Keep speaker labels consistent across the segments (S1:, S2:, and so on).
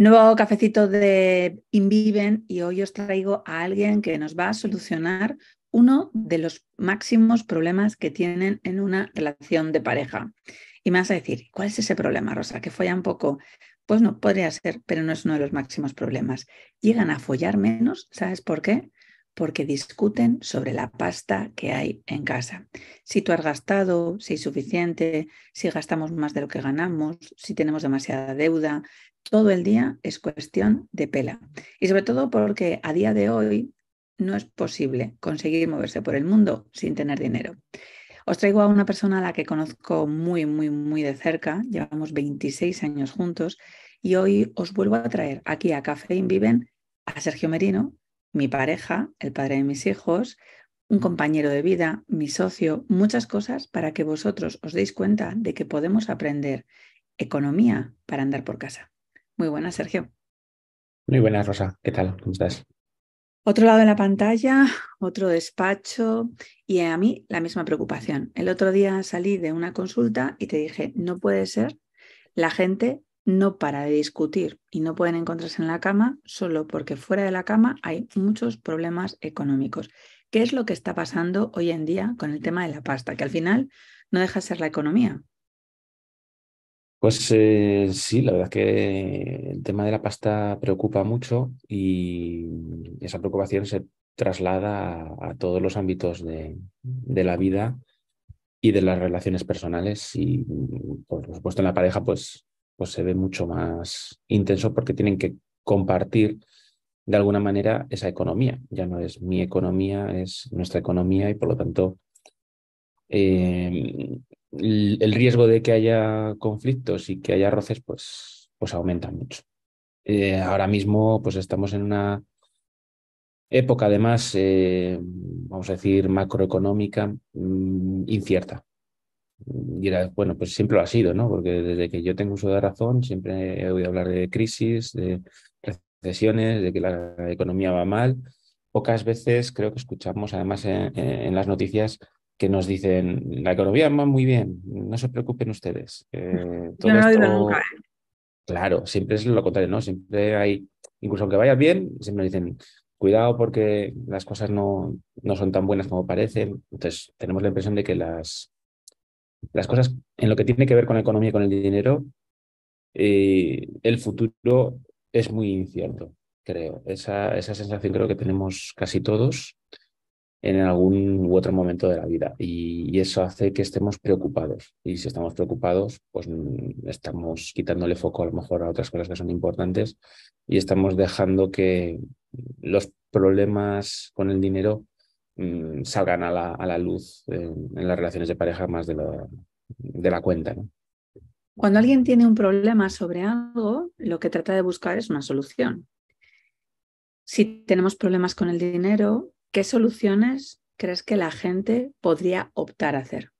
S1: Nuevo cafecito de Inviven y hoy os traigo a alguien que nos va a solucionar uno de los máximos problemas que tienen en una relación de pareja. Y me vas a decir, ¿cuál es ese problema, Rosa? ¿Que follan poco? Pues no, podría ser, pero no es uno de los máximos problemas. Llegan a follar menos, ¿sabes por qué? Porque discuten sobre la pasta que hay en casa. Si tú has gastado, si es suficiente, si gastamos más de lo que ganamos, si tenemos demasiada deuda, todo el día es cuestión de pela. Y sobre todo porque a día de hoy no es posible conseguir moverse por el mundo sin tener dinero. Os traigo a una persona a la que conozco muy, muy, muy de cerca. Llevamos 26 años juntos y hoy os vuelvo a traer aquí a Café Inviven a Sergio Merino, mi pareja, el padre de mis hijos, un compañero de vida, mi socio, muchas cosas para que vosotros os deis cuenta de que podemos aprender economía para andar por casa. Muy buenas, Sergio.
S2: Muy buenas, Rosa. ¿Qué tal? ¿Cómo estás?
S1: Otro lado de la pantalla, otro despacho y a mí la misma preocupación. El otro día salí de una consulta y te dije, no puede ser, la gente no para de discutir y no pueden encontrarse en la cama solo porque fuera de la cama hay muchos problemas económicos. ¿Qué es lo que está pasando hoy en día con el tema de la pasta? Que al final no deja de ser la economía,
S2: pues eh, sí, la verdad es que el tema de la pasta preocupa mucho y esa preocupación se traslada a, todos los ámbitos de, la vida y de las relaciones personales y por supuesto en la pareja pues, pues se ve mucho más intenso porque tienen que compartir de alguna manera esa economía. Ya no es mi economía, es nuestra economía y por lo tanto eh, el riesgo de que haya conflictos y que haya roces, pues, pues aumenta mucho. Eh, ahora mismo, pues estamos en una época, además, eh, vamos a decir, macroeconómica mm, incierta. Y mm, bueno, pues siempre lo ha sido, ¿no? Porque desde que yo tengo uso de razón, siempre he oído hablar de crisis, de recesiones, de que la economía va mal. Pocas veces creo que escuchamos, además, en, en las noticias, que nos dicen, la economía va muy bien, no se preocupen ustedes. Eh, ¿eh? Claro, siempre es lo contrario, ¿no? Siempre hay, incluso aunque vaya bien, siempre nos dicen, cuidado porque las cosas no, no, son tan buenas como parecen. Entonces, tenemos la impresión de que las, las cosas en lo que tiene que ver con la economía y con el dinero, eh, el futuro es muy incierto, creo. Esa, esa sensación creo que tenemos casi todos en algún u otro momento de la vida. Y, eso hace que estemos preocupados. Y si estamos preocupados, pues mm, estamos quitándole foco a lo mejor a otras cosas que son importantes y estamos dejando que los problemas con el dinero mm, salgan a la, luz en, las relaciones de pareja más de la, de la cuenta.
S1: Cuando alguien tiene un problema sobre algo, lo que trata de buscar es una solución. Si tenemos problemas con el dinero, ¿qué soluciones crees que la gente podría optar a hacer?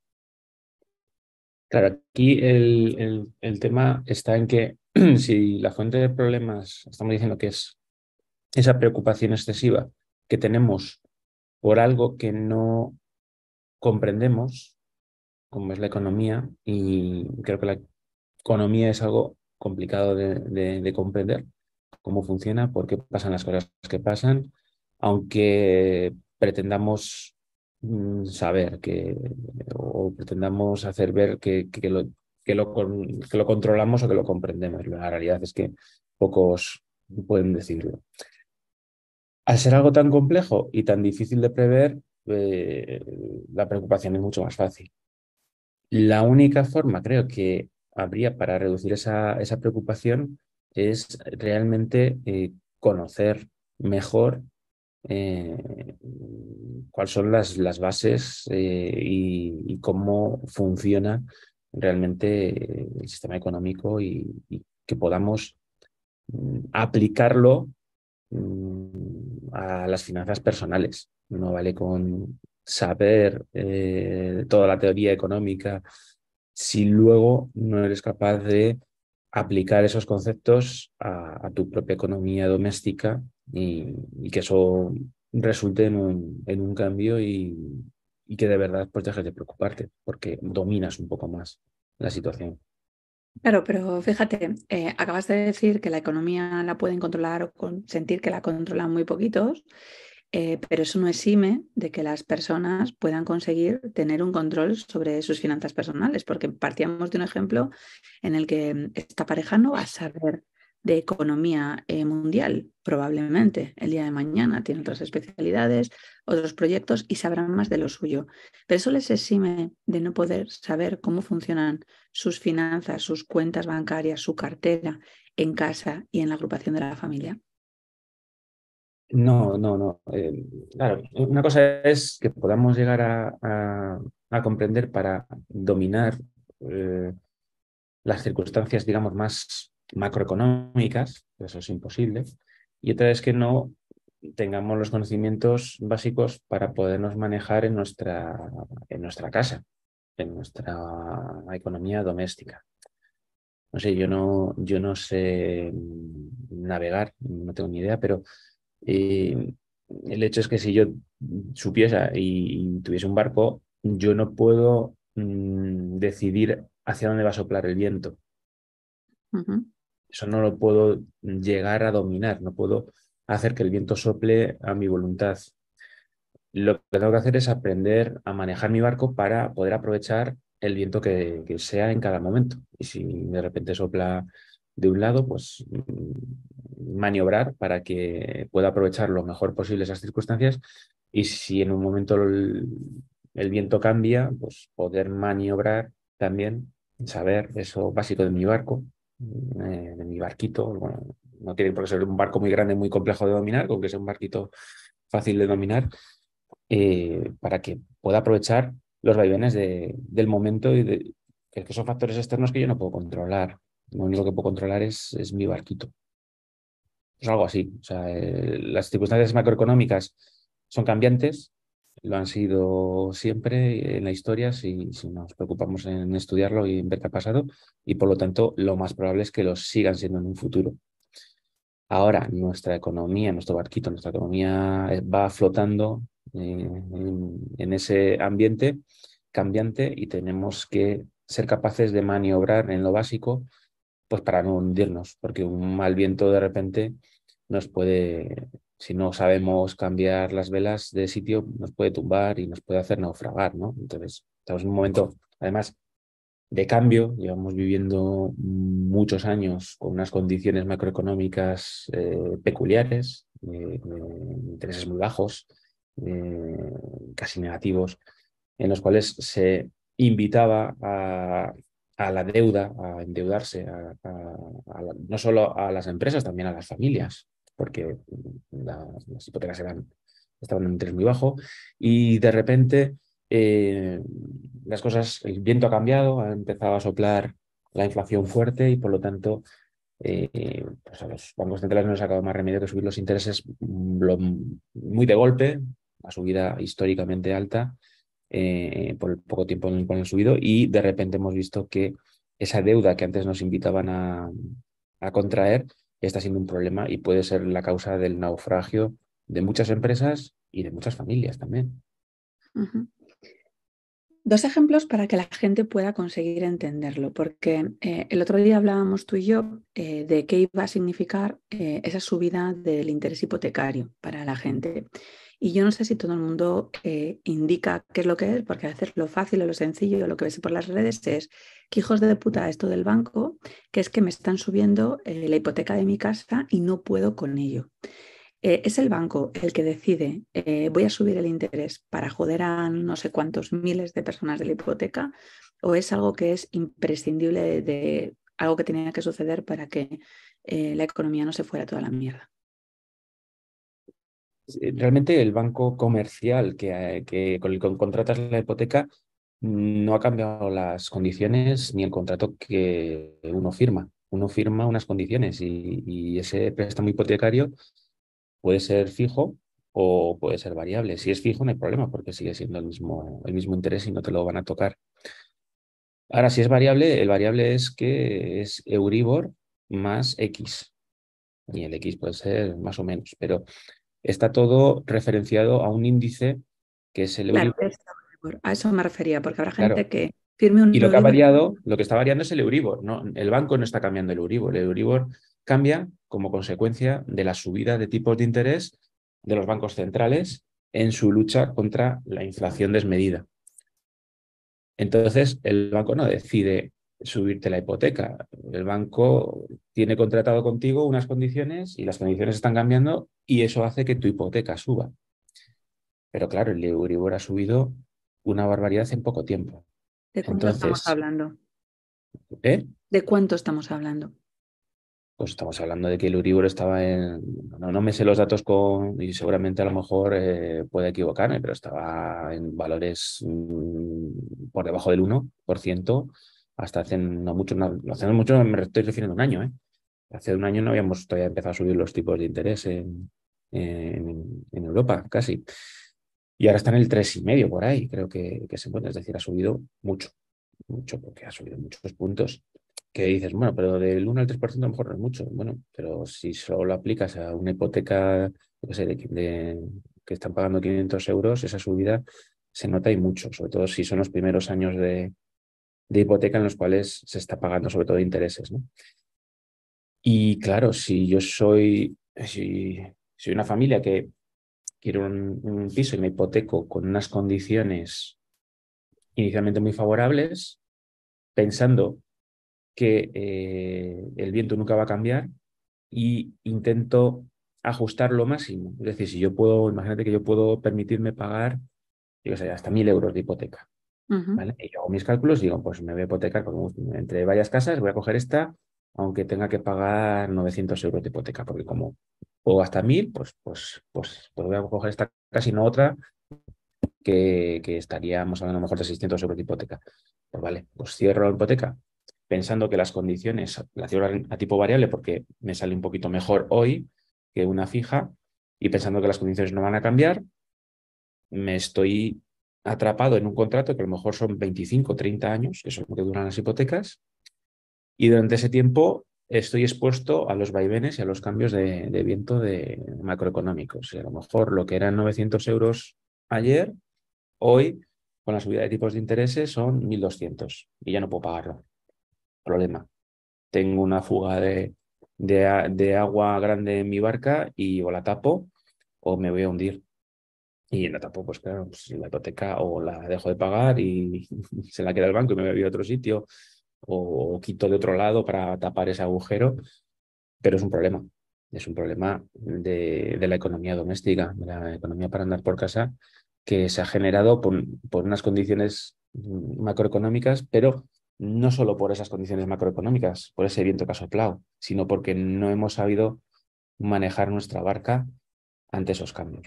S2: Claro, aquí el, tema está en que si la fuente de problemas, estamos diciendo que es esa preocupación excesiva que tenemos por algo que no comprendemos, como es la economía, y creo que la economía es algo complicado de comprender, cómo funciona, por qué pasan las cosas que pasan, aunque pretendamos mm, saber que o pretendamos hacer ver que, que, lo, controlamos o que lo comprendemos. La realidad es que pocos pueden decirlo. Al ser algo tan complejo y tan difícil de prever, eh, la preocupación es mucho más fácil. La única forma, creo, que habría para reducir esa, preocupación es realmente eh, conocer mejor eh, cuáles son las, bases eh, y, cómo funciona realmente el sistema económico y, que podamos mm, aplicarlo mm, a las finanzas personales. No vale con saber eh, toda la teoría económica si luego no eres capaz de aplicar esos conceptos a tu propia economía doméstica y, que eso resulte en un, cambio y, que de verdad pues, dejes de preocuparte porque dominas un poco más la situación.
S1: Claro, pero fíjate, eh, acabas de decir que la economía la pueden controlar o sentir que la controlan muy poquitos, eh, pero eso no exime de que las personas puedan conseguir tener un control sobre sus finanzas personales, porque partíamos de un ejemplo en el que esta pareja no va a saber de economía eh, mundial, probablemente el día de mañana. Tiene otras especialidades, otros proyectos y sabrán más de lo suyo. Pero eso les exime de no poder saber cómo funcionan sus finanzas, sus cuentas bancarias, su cartera en casa y en la agrupación de la familia.
S2: No, no, no. Eh, claro, una cosa es que podamos llegar a, comprender para dominar eh, las circunstancias, digamos, más macroeconómicas, eso es imposible, y otra es que no tengamos los conocimientos básicos para podernos manejar en nuestra, en nuestra casa, en nuestra economía doméstica. No sé, yo no, yo no sé navegar, no tengo ni idea, pero eh, el hecho es que si yo supiese y, tuviese un barco, yo no puedo mm, decidir hacia dónde va a soplar el viento. Eso no lo puedo llegar a dominar, no puedo hacer que el viento sople a mi voluntad. Lo que tengo que hacer es aprender a manejar mi barco para poder aprovechar el viento que, sea en cada momento. Y si de repente sopla de un lado, pues mm, maniobrar para que pueda aprovechar lo mejor posible esas circunstancias y si en un momento el, viento cambia, pues poder maniobrar también, saber eso básico de mi barco eh, de mi barquito. Bueno, no tiene por ser un barco muy grande, muy complejo de dominar, con que sea un barquito fácil de dominar, eh, para que pueda aprovechar los vaivenes del momento y que son factores externos que yo no puedo controlar. Lo único que puedo controlar es, mi barquito. Es algo así. O sea, eh, las circunstancias macroeconómicas son cambiantes, lo han sido siempre en la historia, si, si, nos preocupamos en estudiarlo y en ver qué ha pasado, y por lo tanto lo más probable es que lo sigan siendo en un futuro. Ahora nuestra economía, nuestro barquito, nuestra economía eh, va flotando eh, en, en ese ambiente cambiante y tenemos que ser capaces de maniobrar en lo básico pues para no hundirnos, porque un mal viento de repente nos puede si no sabemos cambiar las velas de sitio, nos puede tumbar y nos puede hacer naufragar, ¿no? Entonces, estamos en un momento, además, de cambio. Llevamos viviendo muchos años con unas condiciones macroeconómicas eh, peculiares, eh, eh, intereses muy bajos, casi negativos, en los cuales se invitaba a, la deuda, a endeudarse, no solo a las empresas, también a las familias porque las hipotecas estaban en un interés muy bajo, y de repente eh, las cosas, el viento ha cambiado, ha empezado a soplar la inflación fuerte y por lo tanto eh, pues a los bancos centrales no les ha quedado más remedio que subir los intereses mm, muy de golpe, la subida históricamente alta, eh, por poco tiempo en el han subido, y de repente hemos visto que esa deuda que antes nos invitaban a contraer está siendo un problema y puede ser la causa del naufragio de muchas empresas y de muchas familias también.
S1: Dos ejemplos para que la gente pueda conseguir entenderlo, porque eh, el otro día hablábamos tú y yo eh, de qué iba a significar eh, esa subida del interés hipotecario para la gente. Y yo no sé si todo el mundo eh, indica qué es lo que es, porque a veces lo fácil o lo sencillo, lo que ves por las redes es que hijos de puta esto del banco, que es que me están subiendo eh, la hipoteca de mi casa y no puedo con ello. Eh, es el banco el que decide, voy a subir el interés para joder a no sé cuántos miles de personas de la hipoteca, o es algo que es imprescindible de, algo que tenía que suceder para que la economía no se fuera toda la mierda.
S2: Eh, realmente el banco comercial eh, que, con el que contratas la hipoteca no ha cambiado las condiciones ni el contrato que uno firma. Uno firma unas condiciones y, ese préstamo hipotecario puede ser fijo o puede ser variable. Si es fijo no hay problema porque sigue siendo el mismo, el mismo interés y no te lo van a tocar. Ahora, si es variable, el variable es que es Euribor más X. Y el X puede ser más o menos, pero está todo referenciado a un índice que es el Euribor.
S1: a eso me refería, porque habrá gente que firme un... Y lo que ha variado,
S2: lo que está variando es el Euribor. No, el banco no está cambiando el Euribor. El Euribor cambia como consecuencia de la subida de tipos de interés de los bancos centrales en su lucha contra la inflación desmedida. Entonces, el banco no decide subirte la hipoteca. El banco tiene contratado contigo unas condiciones y las condiciones están cambiando y eso hace que tu hipoteca suba. Pero claro, el Euribor ha subido una barbaridad en poco tiempo.
S1: ¿De cuánto estamos hablando? ¿Eh? ¿De cuánto estamos hablando?
S2: Pues estamos hablando de que el Euribor estaba en. No, me sé los datos con. Y seguramente a lo mejor eh, puede equivocarme, pero estaba en valores mm, por debajo del 1% hasta hace no mucho, no, hace mucho me estoy refiriendo a un año, ¿eh? Hace un año no habíamos todavía empezado a subir los tipos de interés en, Europa, casi. Y ahora está en el 3,5 por ahí, creo que, se encuentra. Es decir, ha subido mucho, mucho, porque ha subido muchos puntos. Que dices, bueno, pero del 1 al 3% a lo mejor no es mucho. Bueno, pero si solo aplicas a una hipoteca, que están pagando 500 euros, esa subida se nota y mucho, sobre todo si son los primeros años de, de hipoteca en los cuales se está pagando sobre todo intereses. ¿no? Y claro, si yo soy, si, soy una familia que quiero un, piso y me hipoteco con unas condiciones inicialmente muy favorables, pensando que eh, el viento nunca va a cambiar y intento ajustar lo máximo. Es decir, si yo puedo, imagínate que yo puedo permitirme pagar hasta mil euros de hipoteca. Y yo hago mis cálculos y digo, pues me voy a hipotecar, entre varias casas voy a coger esta, aunque tenga que pagar 900 euros de hipoteca, porque como o hasta 1000, pues, pues, pues, voy a coger esta casi no otra, que, que, estaríamos hablando a lo mejor de 600 euros de hipoteca. Pues vale, pues cierro la hipoteca pensando que las condiciones, la cierro a tipo variable porque me sale un poquito mejor hoy que una fija y pensando que las condiciones no van a cambiar, me estoy atrapado en un contrato que a lo mejor son 25 o 30 años, que son lo que duran las hipotecas, y durante ese tiempo estoy expuesto a los vaivenes y a los cambios de, viento de macroeconómicos. Y a lo mejor lo que eran 900 euros ayer, hoy, con la subida de tipos de intereses, son 1.200 y ya no puedo pagarlo. Problema. Tengo una fuga de agua grande en mi barca y o la tapo o me voy a hundir. Y no la tampoco, pues claro, pues, la hipoteca o la dejo de pagar y se la queda el banco y me voy a otro sitio o, quito de otro lado para tapar ese agujero. Pero es un problema, es un problema de, la economía doméstica, de la economía para andar por casa, que se ha generado por, por, unas condiciones macroeconómicas, pero no solo por esas condiciones macroeconómicas, por ese viento que ha soplado, sino porque no hemos sabido manejar nuestra barca ante esos cambios.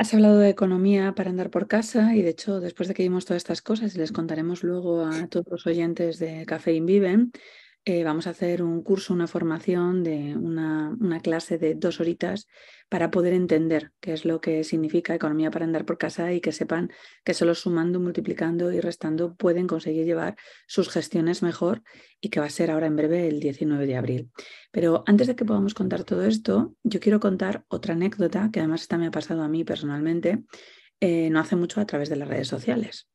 S1: Has hablado de economía para andar por casa y de hecho después de que vimos todas estas cosas, les contaremos luego a todos los oyentes de Café Inviven, eh, vamos a hacer un curso, una formación de una, clase de dos horitas para poder entender qué es lo que significa economía para andar por casa y que sepan que solo sumando, multiplicando y restando pueden conseguir llevar sus gestiones mejor y que va a ser ahora en breve el 19 de abril. Pero antes de que podamos contar todo esto, yo quiero contar otra anécdota que además esta me ha pasado a mí personalmente eh, no hace mucho a través de las redes sociales.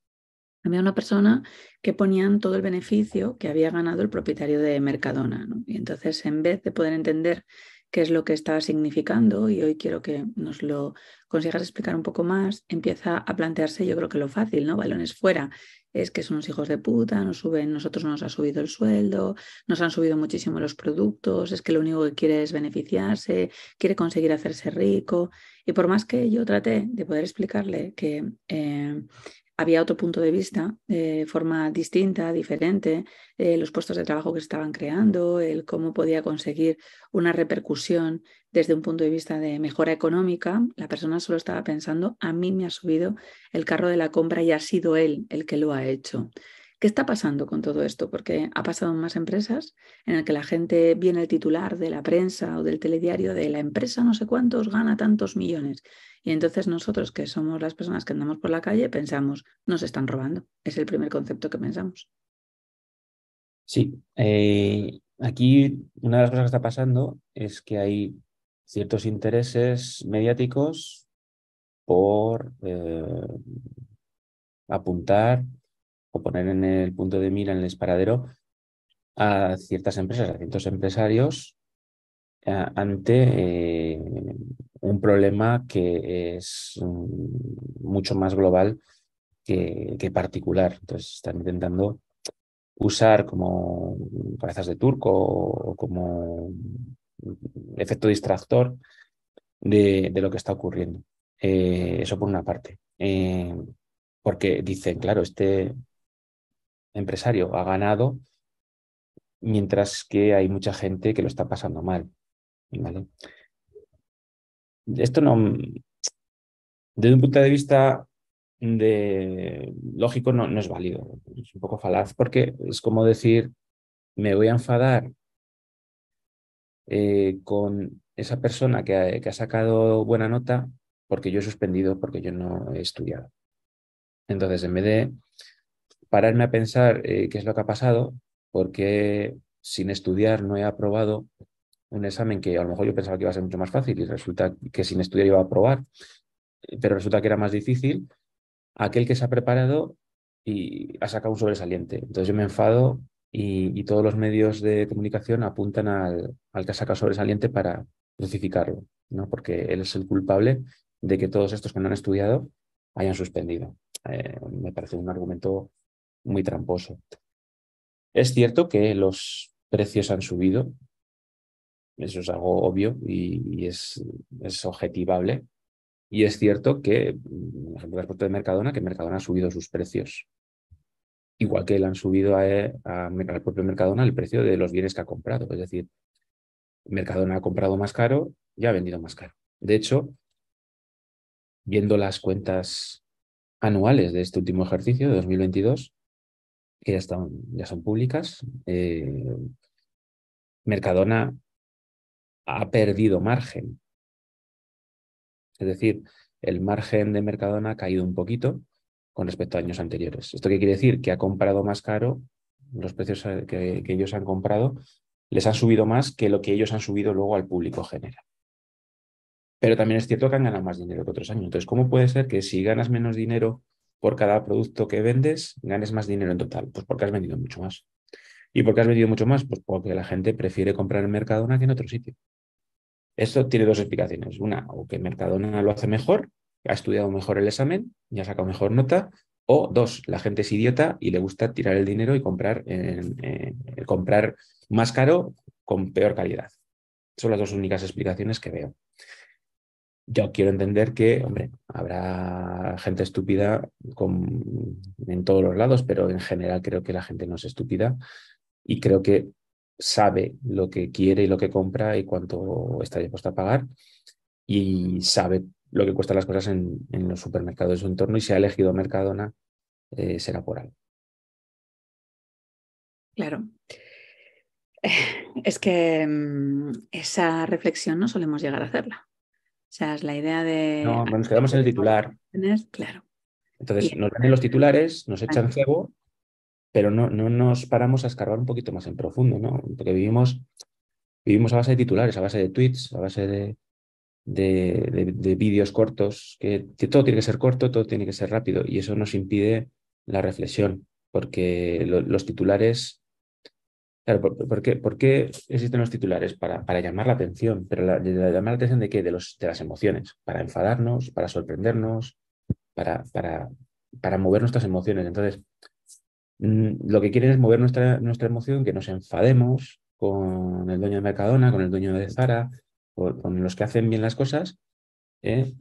S1: Había una persona que ponían todo el beneficio que había ganado el propietario de Mercadona. Y entonces, en vez de poder entender qué es lo que estaba significando, y hoy quiero que nos lo consigas explicar un poco más, empieza a plantearse, yo creo que lo fácil, ¿no? Balones fuera, es que son unos hijos de puta, nos suben, nosotros nos ha subido el sueldo, nos han subido muchísimo los productos, es que lo único que quiere es beneficiarse, quiere conseguir hacerse rico. Y por más que yo traté de poder explicarle que eh, había otro punto de vista, de forma distinta, diferente, eh, los puestos de trabajo que se estaban creando, el cómo podía conseguir una repercusión desde un punto de vista de mejora económica. La persona solo estaba pensando, a mí me ha subido el carro de la compra y ha sido él el que lo ha hecho. ¿Qué está pasando con todo esto? Porque ha pasado en más empresas en las que la gente viene el titular de la prensa o del telediario de la empresa no sé cuántos gana tantos millones. Y entonces nosotros que somos las personas que andamos por la calle pensamos, nos están robando. Es el primer concepto que pensamos.
S2: Sí, eh, aquí una de las cosas que está pasando es que hay ciertos intereses mediáticos por eh, apuntar o poner en el punto de mira, en el esparadero, a ciertas empresas, a ciertos empresarios eh, ante eh, un problema que es mm, mucho más global que, particular. Entonces están intentando usar como cabezas de turco o como efecto distractor de, lo que está ocurriendo. Eh, eso por una parte. porque dicen, claro, este, empresario ha ganado, mientras que hay mucha gente que lo está pasando mal. ¿vale? Esto no, desde un punto de vista lógico no, no, es válido, es un poco falaz, porque es como decir, me voy a enfadar eh, con esa persona que ha, que ha, sacado buena nota porque yo he suspendido, porque yo no he estudiado. Entonces, en vez de pararme a pensar eh, qué es lo que ha pasado, porque sin estudiar no he aprobado un examen que a lo mejor yo pensaba que iba a ser mucho más fácil y resulta que sin estudiar iba a aprobar, eh, pero resulta que era más difícil. Aquel que se ha preparado y ha sacado un sobresaliente. Entonces yo me enfado y, todos los medios de comunicación apuntan al, que ha sacado sobresaliente para justificarlo, ¿no? porque él es el culpable de que todos estos que no han estudiado hayan suspendido. Eh, me parece un argumento muy tramposo. Es cierto que los precios han subido, eso es algo obvio y, es, objetivable. Y es cierto que, por mm, ejemplo, el transporte de Mercadona, que Mercadona ha subido sus precios. Igual que le han subido eh, al propio Mercadona el precio de los bienes que ha comprado. Es decir, Mercadona ha comprado más caro y ha vendido más caro. De hecho, viendo las cuentas anuales de este último ejercicio de 2022, que ya, están, ya son públicas. Eh, Mercadona ha perdido margen. Es decir, el margen de Mercadona ha caído un poquito con respecto a años anteriores. ¿Esto qué quiere decir? Que ha comprado más caro los precios que, que ellos han comprado, les han subido más que lo que ellos han subido luego al público general. Pero también es cierto que han ganado más dinero que otros años. Entonces, ¿cómo puede ser que si ganas menos dinero por cada producto que vendes ganes más dinero en total, pues porque has vendido mucho más. ¿Y por qué has vendido mucho más? Pues porque la gente prefiere comprar en Mercadona que en otro sitio. Esto tiene dos explicaciones. Una, o que Mercadona lo hace mejor, ha estudiado mejor el examen y ha sacado mejor nota. O dos, la gente es idiota y le gusta tirar el dinero y comprar, comprar más caro con peor calidad. Son las dos únicas explicaciones que veo yo quiero entender que, hombre, habrá gente estúpida en todos los lados, pero en general creo que la gente no es estúpida y creo que sabe lo que quiere y lo que compra y cuánto está dispuesta a pagar y sabe lo que cuestan las cosas en, los supermercados de su entorno y si ha elegido Mercadona eh, será por algo.
S1: Claro. Es que mm, esa reflexión no solemos llegar a hacerla. O sea, es la idea de... No,
S2: nos quedamos en el titular. Claro. Entonces, nos dan los titulares, nos echan fuego, pero no, no nos paramos a escarbar un poquito más en profundo, ¿no? Porque vivimos, vivimos a base de titulares, a base de tweets, a base de, de, vídeos cortos, que, todo tiene que ser corto, todo tiene que ser rápido, y eso nos impide la reflexión, porque los titulares Claro, ¿por, qué, existen los titulares? Para, para llamar la atención, pero la, la, llamar la atención de qué? De, los, de las emociones, para enfadarnos, para sorprendernos, para, para, para mover nuestras emociones. Entonces, mm, lo que quieren es mover nuestra, nuestra emoción, que nos enfademos con el dueño de Mercadona, con el dueño de Zara, con, los que hacen bien las cosas, ¿eh?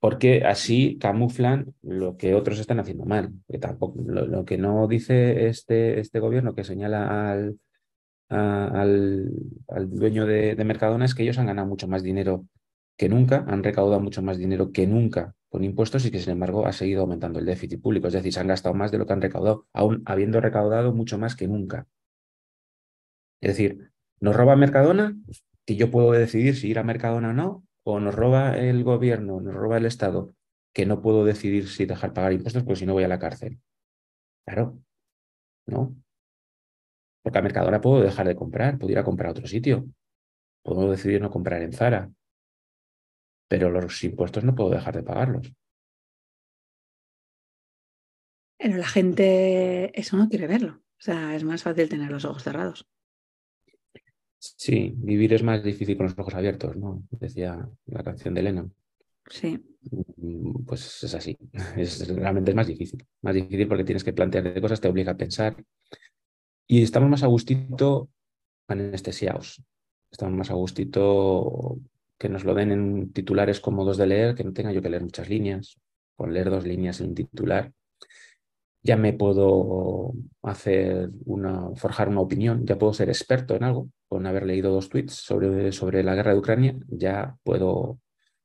S2: porque así camuflan lo que otros están haciendo mal. Que tampoco, lo, que no dice este, este gobierno que señala al al, dueño de, Mercadona es que ellos han ganado mucho más dinero que nunca, han recaudado mucho más dinero que nunca con impuestos y que sin embargo ha seguido aumentando el déficit público. Es decir, se han gastado más de lo que han recaudado, aún habiendo recaudado mucho más que nunca. Es decir, nos roba Mercadona, que yo puedo decidir si ir a Mercadona o no, o nos roba el gobierno, nos roba el Estado, que no puedo decidir si dejar pagar impuestos pues si no voy a la cárcel. Claro, ¿no? Porque a Mercadona puedo dejar de comprar, puedo ir a comprar otro sitio. Puedo decidir no comprar en Zara. Pero los impuestos no puedo dejar de pagarlos.
S1: Pero la gente eso no quiere verlo. O sea, es más fácil tener los ojos cerrados.
S2: Sí, vivir es más difícil con los ojos abiertos, ¿no? Decía la canción de Elena. Sí. Mm, pues es así. realmente es más difícil. Más difícil porque tienes que plantearte cosas, te obliga a pensar, y estamos más a gustito anestesiados. Estamos más a gustito que nos lo den en titulares cómodos de leer, que no tenga yo que leer muchas líneas. Con leer dos líneas en un titular ya me puedo hacer una, forjar una opinión, ya puedo ser experto en algo. Con haber leído dos tweets sobre, sobre la guerra de Ucrania, ya puedo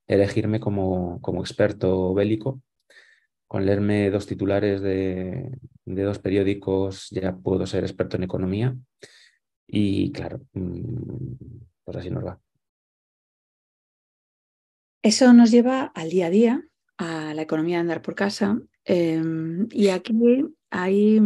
S2: elegirme como, como experto bélico con leerme dos titulares de, dos periódicos ya puedo ser experto en economía. Y claro, mm, pues así nos va.
S1: Eso nos lleva al día a día, a la economía de andar por casa. Em, y aquí hay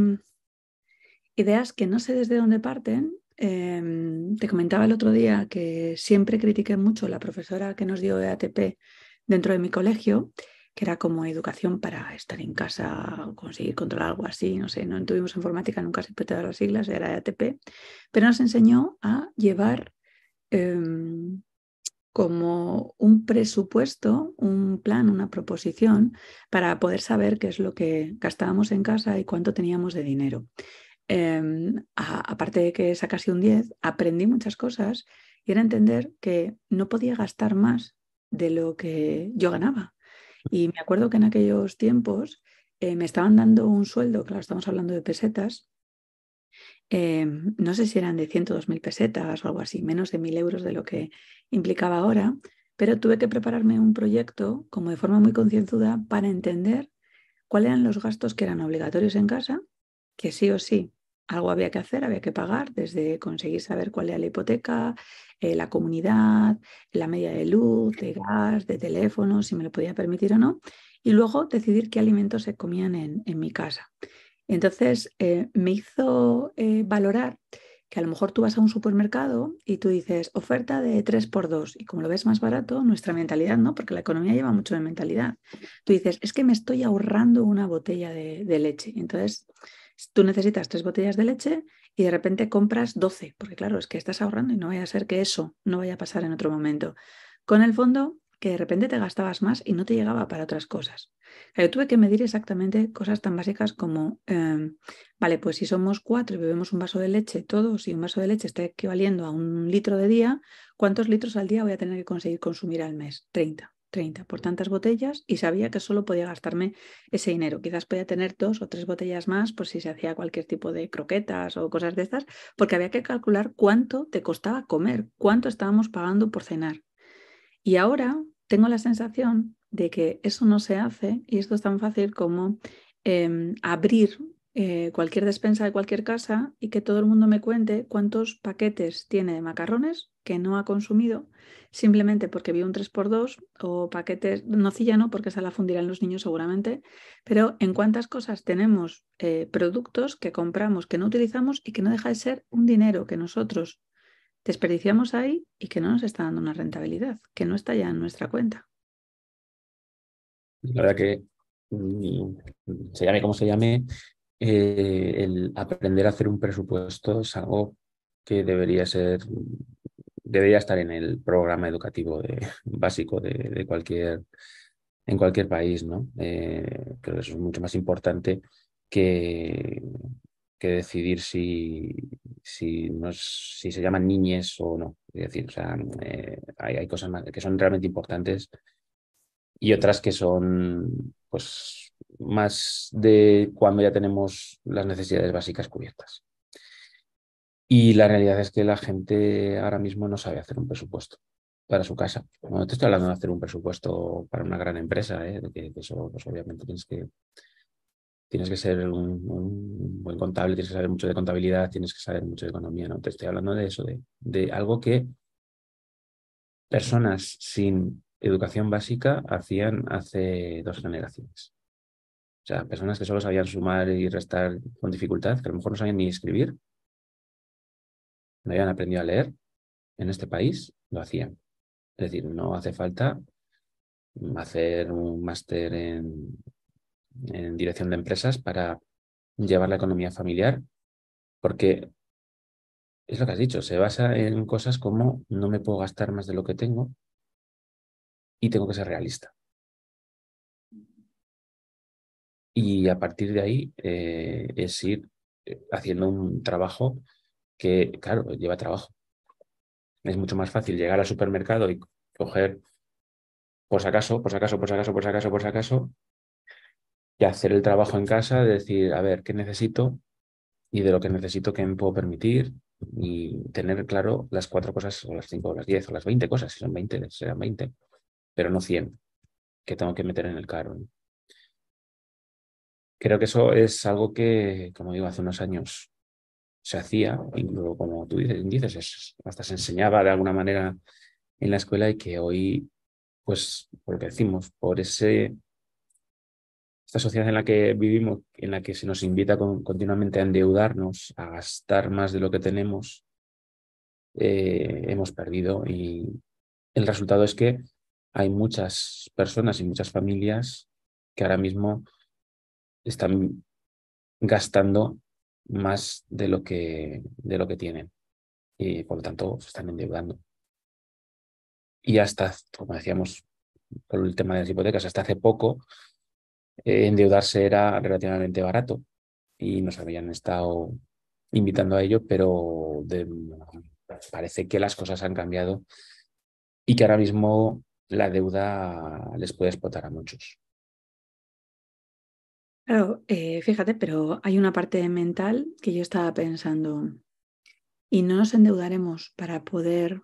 S1: ideas que no sé desde dónde parten. Em, te comentaba el otro día que siempre critiqué mucho la profesora que nos dio EATP dentro de mi colegio que era como educación para estar en casa o conseguir controlar algo así, no sé, no tuvimos informática, nunca se dar las siglas, era e ATP, pero nos enseñó a llevar em, como un presupuesto, un plan, una proposición para poder saber qué es lo que gastábamos en casa y cuánto teníamos de dinero. Em, aparte de que casi un 10, aprendí muchas cosas y era entender que no podía gastar más de lo que yo ganaba. Y me acuerdo que en aquellos tiempos eh, me estaban dando un sueldo, claro, estamos hablando de pesetas, em, no sé si eran de 102 mil pesetas o algo así, menos de mil euros de lo que implicaba ahora, pero tuve que prepararme un proyecto como de forma muy concienzuda para entender cuáles eran los gastos que eran obligatorios en casa, que sí o sí algo había que hacer, había que pagar, desde conseguir saber cuál era la hipoteca, eh, la comunidad, la media de luz, de gas, de teléfono, si me lo podía permitir o no, y luego decidir qué alimentos se comían en, mi casa. Entonces eh, me hizo eh, valorar que a lo mejor tú vas a un supermercado y tú dices oferta de 3x2 y como lo ves más barato, nuestra mentalidad, ¿no? Porque la economía lleva mucho de mentalidad. Tú dices, es que me estoy ahorrando una botella de, de leche. Entonces tú necesitas tres botellas de leche y de repente compras 12, porque claro, es que estás ahorrando y no vaya a ser que eso no vaya a pasar en otro momento. Con el fondo, que de repente te gastabas más y no te llegaba para otras cosas. Yo tuve que medir exactamente cosas tan básicas como, em, vale, pues si somos cuatro y bebemos un vaso de leche todos y un vaso de leche está equivaliendo a un litro de día, ¿cuántos litros al día voy a tener que conseguir consumir al mes? 30. 30 por tantas botellas y sabía que solo podía gastarme ese dinero. Quizás podía tener dos o tres botellas más por si se hacía cualquier tipo de croquetas o cosas de estas, porque había que calcular cuánto te costaba comer, cuánto estábamos pagando por cenar. Y ahora tengo la sensación de que eso no se hace y esto es tan fácil como em, abrir eh, cualquier despensa de cualquier casa y que todo el mundo me cuente cuántos paquetes tiene de macarrones que no ha consumido simplemente porque vio un 3x2 o paquetes, nocilla no, porque esa la fundirán los niños seguramente, pero en cuántas cosas tenemos eh, productos que compramos, que no utilizamos y que no deja de ser un dinero que nosotros desperdiciamos ahí y que no nos está dando una rentabilidad, que no está ya en nuestra cuenta.
S2: La verdad que se llame como se llame, eh, el aprender a hacer un presupuesto es algo que debería ser, debería estar en el programa educativo de, básico de, cualquier, en cualquier país, ¿no? Eh, creo que eso es mucho más importante que, que decidir si, si, si se llaman niñes o no. Es decir, o sea, eh, hay, cosas que son realmente importantes y otras que son pues más de cuando ya tenemos las necesidades básicas cubiertas. Y la realidad es que la gente ahora mismo no sabe hacer un presupuesto para su casa. No te estoy hablando de hacer un presupuesto para una gran empresa, ¿eh? de que, eso pues, obviamente tienes que, tienes que ser un, un, buen contable, tienes que saber mucho de contabilidad, tienes que saber mucho de economía. No te estoy hablando de eso, de, de algo que personas sin educación básica hacían hace dos generaciones. O sea, personas que solo sabían sumar y restar con dificultad, que a lo mejor no sabían ni escribir, no habían aprendido a leer, en este país lo hacían. Es decir, no hace falta hacer un máster en, dirección de empresas para llevar la economía familiar, porque es lo que has dicho, se basa en cosas como no me puedo gastar más de lo que tengo, y tengo que ser realista. Y a partir de ahí eh, es ir eh, haciendo un trabajo que, claro, lleva trabajo. Es mucho más fácil llegar al supermercado y coger, por si acaso, por si acaso, por si acaso, por si acaso, por si acaso, y hacer el trabajo en casa, de decir, a ver, ¿qué necesito? Y de lo que necesito, ¿qué me puedo permitir? Y tener claro las cuatro cosas, o las cinco, o las diez, o las veinte cosas, si son veinte, serán veinte pero no 100 que tengo que meter en el carro. Creo que eso es algo que, como digo, hace unos años se hacía, incluso como tú dices, hasta se enseñaba de alguna manera en la escuela y que hoy, pues, por lo que decimos, por ese esta sociedad en la que vivimos, en la que se nos invita continuamente a endeudarnos, a gastar más de lo que tenemos, eh, hemos perdido y el resultado es que hay muchas personas y muchas familias que ahora mismo están gastando más de lo que, de lo que tienen y por lo tanto se están endeudando. Y hasta, como decíamos, por el tema de las hipotecas, hasta hace poco eh, endeudarse era relativamente barato y nos habían estado invitando a ello, pero parece que las cosas han cambiado y que ahora mismo la deuda les puede explotar a muchos.
S1: Claro, eh, fíjate, pero hay una parte mental que yo estaba pensando, ¿y no nos endeudaremos para poder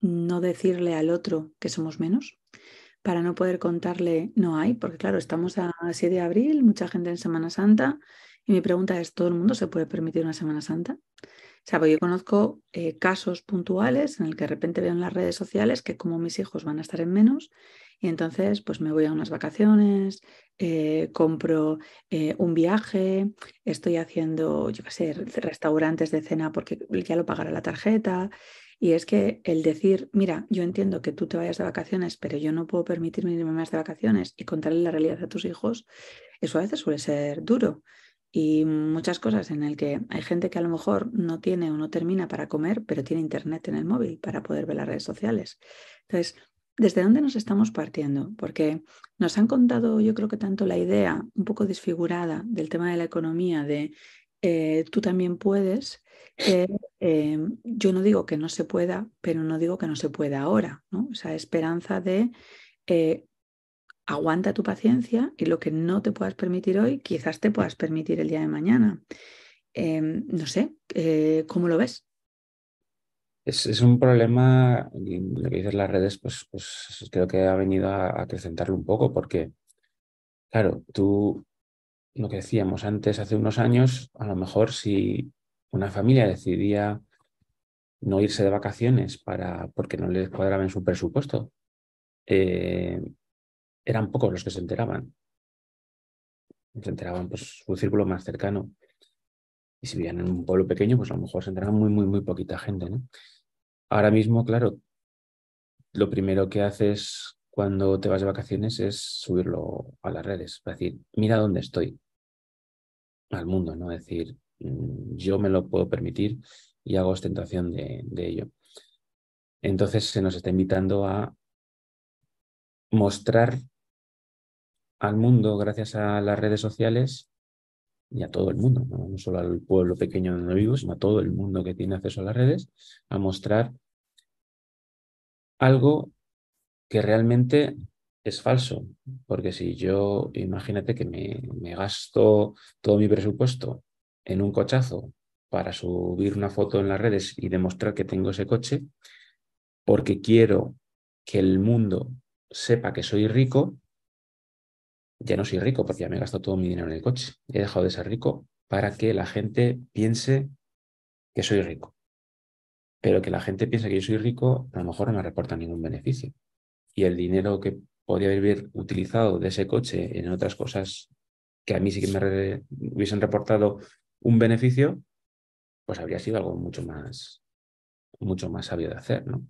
S1: no decirle al otro que somos menos? Para no poder contarle, no hay, porque claro, estamos a 7 de abril, mucha gente en Semana Santa, y mi pregunta es, ¿todo el mundo se puede permitir una Semana Santa? O yo conozco eh, casos puntuales en el que de repente veo en las redes sociales que como mis hijos van a estar en menos y entonces pues me voy a unas vacaciones, eh, compro eh, un viaje, estoy haciendo, yo qué sé, restaurantes de cena porque ya lo pagará la tarjeta. Y es que el decir, mira, yo entiendo que tú te vayas de vacaciones, pero yo no puedo permitirme irme más de vacaciones y contarle la realidad a tus hijos, eso a veces suele ser duro y muchas cosas en el que hay gente que a lo mejor no tiene o no termina para comer, pero tiene internet en el móvil para poder ver las redes sociales. Entonces, ¿desde dónde nos estamos partiendo? Porque nos han contado, yo creo que tanto la idea un poco desfigurada del tema de la economía, de eh, tú también puedes. que eh, eh, yo no digo que no se pueda, pero no digo que no se pueda ahora, ¿no? O sea, esperanza de aguanta tu paciencia y lo que no te puedas permitir hoy, quizás te puedas permitir el día de mañana. Em, no sé, eh, ¿cómo lo ves?
S2: Es, un problema, lo que dices las redes, pues, pues creo que ha venido a, acrecentarlo un poco, porque, claro, tú, lo que decíamos antes, hace unos años, a lo mejor si una familia decidía no irse de vacaciones para, porque no les cuadraba en su presupuesto, eh, eran pocos los que se enteraban. Se enteraban pues un círculo más cercano. Y si vivían en un pueblo pequeño, pues a lo mejor se enteraban muy, muy, muy poquita gente. Ahora mismo, claro, lo primero que haces cuando te vas de vacaciones es subirlo a las redes. Es decir, mira dónde estoy. Al mundo, ¿no? Es decir, mm, yo me lo puedo permitir y hago ostentación de ello. Entonces se nos está invitando a mostrar al mundo gracias a las redes sociales y a todo el mundo, ¿no? solo al pueblo pequeño donde vivo, sino a todo el mundo que tiene acceso a las redes, a mostrar algo que realmente es falso. Porque si yo, imagínate que me, me gasto todo mi presupuesto en un cochazo para subir una foto en las redes y demostrar que tengo ese coche, porque quiero que el mundo sepa que soy rico, ya no soy rico porque ya me he gastado todo mi dinero en el coche. He dejado de ser rico para que la gente piense que soy rico. Pero que la gente piense que yo soy rico, a lo mejor no me reporta ningún beneficio. Y el dinero que podía haber utilizado de ese coche en otras cosas que a mí sí que me hubiesen reportado un beneficio, pues habría sido algo mucho más, mucho más sabio de hacer, ¿no?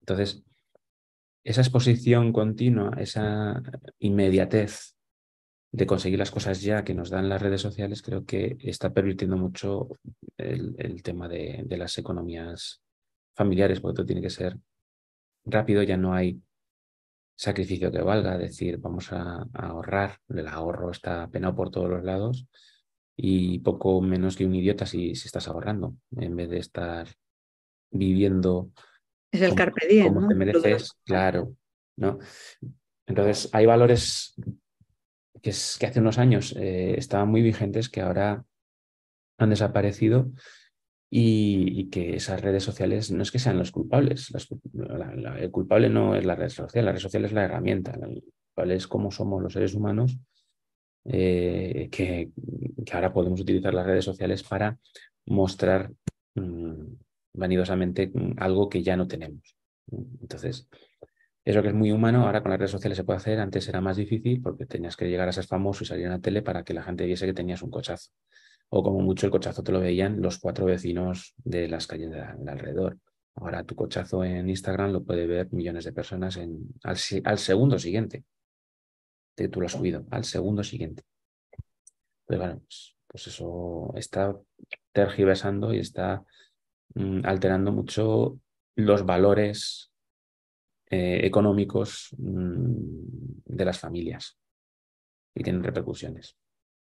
S2: Entonces, esa exposición continua, esa inmediatez de conseguir las cosas ya que nos dan las redes sociales, creo que está pervirtiendo mucho el, tema de, las economías familiares, porque todo tiene que ser rápido, ya no hay sacrificio que valga, decir, vamos a, ahorrar, el ahorro está penado por todos los lados y poco menos que un idiota si, si estás ahorrando, en vez de estar viviendo.
S1: Es el como, carpe diem, te mereces,
S2: claro, ¿no? Entonces, hay valores que, hace unos años eh, estaban muy vigentes, que ahora han desaparecido y, que esas redes sociales no es que sean los culpables. el culpable no es la red social, la red social es la herramienta. El es cómo somos los seres humanos, eh, que, ahora podemos utilizar las redes sociales para mostrar mm, vanidosamente algo que ya no tenemos. Entonces, eso que es muy humano. Ahora con las redes sociales se puede hacer. Antes era más difícil porque tenías que llegar a ser famoso y salir a la tele para que la gente viese que tenías un cochazo. O como mucho el cochazo te lo veían los cuatro vecinos de las calles del alrededor. Ahora tu cochazo en Instagram lo puede ver millones de personas en, al, segundo siguiente. tú lo has subido, al segundo siguiente. Pues bueno, pues, pues eso está tergiversando y está mm, alterando mucho los valores eh, económicos mm, de las familias y tienen repercusiones.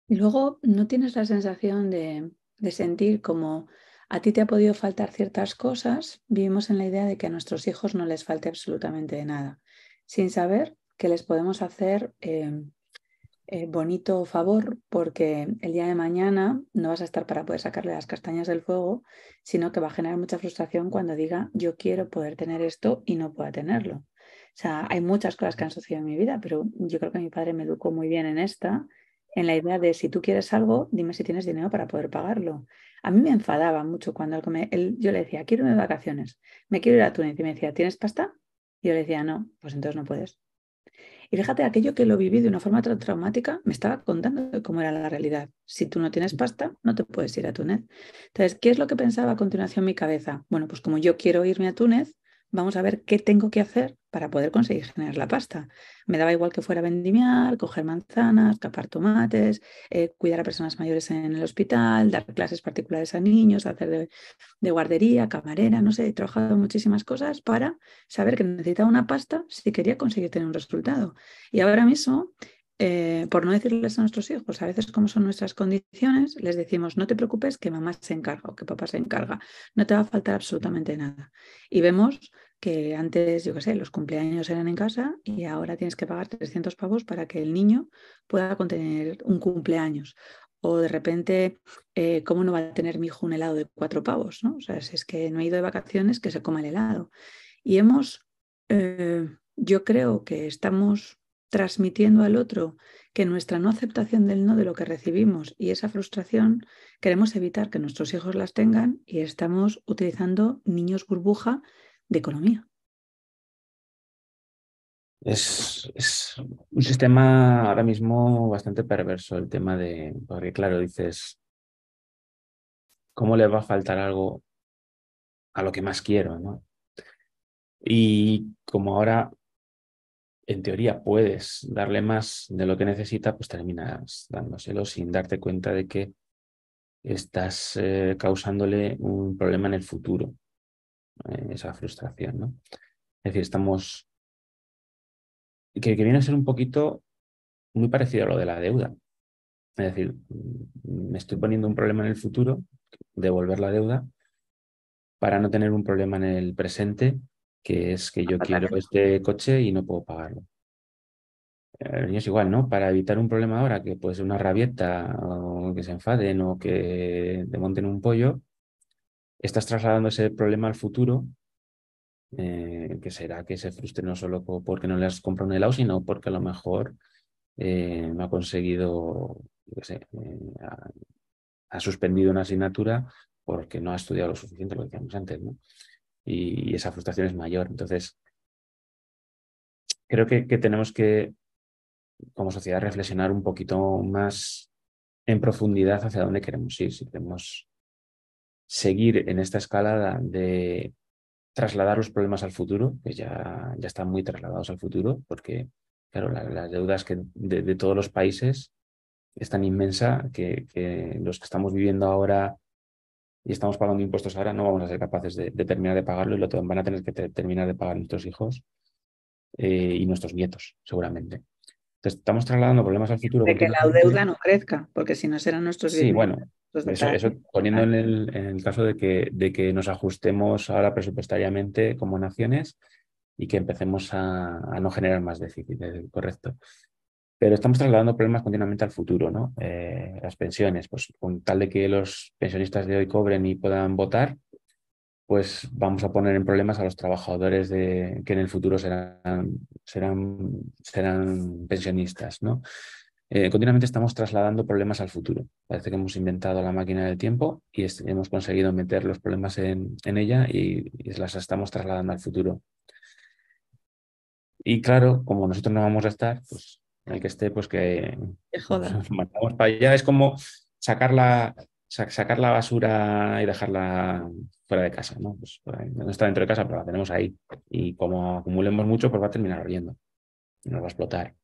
S1: Y luego, ¿no tienes la sensación de, sentir como a ti te ha podido faltar ciertas cosas? Vivimos en la idea de que a nuestros hijos no les falte absolutamente de nada, sin saber que les podemos hacer eh, eh, bonito favor porque el día de mañana no vas a estar para poder sacarle las castañas del fuego, sino que va a generar mucha frustración cuando diga yo quiero poder tener esto y no pueda tenerlo. O sea, hay muchas cosas que han sucedido en mi vida, pero yo creo que mi padre me educó muy bien en esta, en la idea de si tú quieres algo, dime si tienes dinero para poder pagarlo. A mí me enfadaba mucho cuando él, yo le decía, quiero irme de vacaciones, me quiero ir a Túnez y me decía, ¿tienes pasta? Y yo le decía, no, pues entonces no puedes. Y fíjate, aquello que lo viví de una forma traumática me estaba contando cómo era la realidad. Si tú no tienes pasta, no te puedes ir a Túnez. Entonces, ¿qué es lo que pensaba a continuación mi cabeza? Bueno, pues como yo quiero irme a Túnez, vamos a ver qué tengo que hacer para poder conseguir generar la pasta. Me daba igual que fuera vendimiar, coger manzanas, capar tomates, eh, cuidar a personas mayores en el hospital, dar clases particulares a niños, hacer de, de, guardería, camarera, no sé, he trabajado muchísimas cosas para saber que necesitaba una pasta si quería conseguir tener un resultado. Y ahora mismo eh, por no decirles a nuestros hijos, a veces como son nuestras condiciones, les decimos, no te preocupes que mamá se encarga o que papá se encarga, no te va a faltar absolutamente nada. Y vemos que antes, yo qué sé, los cumpleaños eran en casa y ahora tienes que pagar 300 pavos para que el niño pueda contener un cumpleaños. O de repente, eh, ¿cómo no va a tener mi hijo un helado de cuatro pavos? ¿no? O sea, si es que no he ido de vacaciones, que se coma el helado. Y hemos, eh, yo creo que estamos transmitiendo al otro que nuestra no aceptación del no de lo que recibimos y esa frustración, queremos evitar que nuestros hijos las tengan y estamos utilizando niños burbuja de economía.
S2: Es, un sistema ahora mismo bastante perverso el tema de, porque claro, dices, ¿cómo le va a faltar algo a lo que más quiero? Y como ahora en teoría puedes darle más de lo que necesita, pues terminas dándoselo sin darte cuenta de que estás eh, causándole un problema en el futuro, eh, esa frustración, ¿no? Es decir, estamos... que viene a ser un poquito muy parecido a lo de la deuda. Es decir, me estoy poniendo un problema en el futuro, devolver la deuda, para no tener un problema en el presente, que es que yo quiero este coche y no puedo pagarlo es igual, ¿no? Para evitar un problema ahora que puede ser una rabieta o que se enfaden o que te monten un pollo, estás trasladando ese problema al futuro, eh, que será que se frustre no solo porque no le has comprado un helado, sino porque a lo mejor eh, no ha conseguido, yo sé, eh, ha, suspendido una asignatura porque no ha estudiado lo suficiente, lo decíamos antes, ¿no? Y, esa frustración es mayor. Entonces, creo que tenemos que como sociedad reflexionar un poquito más en profundidad hacia dónde queremos ir, si queremos seguir en esta escalada de trasladar los problemas al futuro, que ya, ya están muy trasladados al futuro, porque claro, las deudas que de, todos los países es tan inmensa que, los que estamos viviendo ahora y estamos pagando impuestos ahora no vamos a ser capaces de, terminar de pagarlo y lo van a tener que terminar de pagar nuestros hijos eh, y nuestros nietos, seguramente estamos trasladando problemas al futuro. De que la deuda no
S1: crezca, porque si no serán nuestros. Sí, bueno, eso,
S2: poniendo en el, caso de que, de que, nos ajustemos ahora presupuestariamente como naciones y que empecemos a, no generar más déficit, correcto. Pero estamos trasladando problemas continuamente al futuro, ¿no? Eh, las pensiones, pues con tal de que los pensionistas de hoy cobren y puedan votar, pues vamos a poner en problemas a los trabajadores de, que en el futuro serán, serán, serán pensionistas. ¿no? Eh, continuamente estamos trasladando problemas al futuro. Parece que hemos inventado la máquina del tiempo y hemos conseguido meter los problemas en, ella y, las estamos trasladando al futuro. Y claro, como nosotros no vamos a estar, pues el que esté, pues que, joder. para allá. Es como sacar la, sacar la basura y dejarla fuera de casa, ¿no? Pues, no está dentro de casa, pero la tenemos ahí. Y como acumulemos mucho, pues va a terminar riendo. Y nos va a explotar.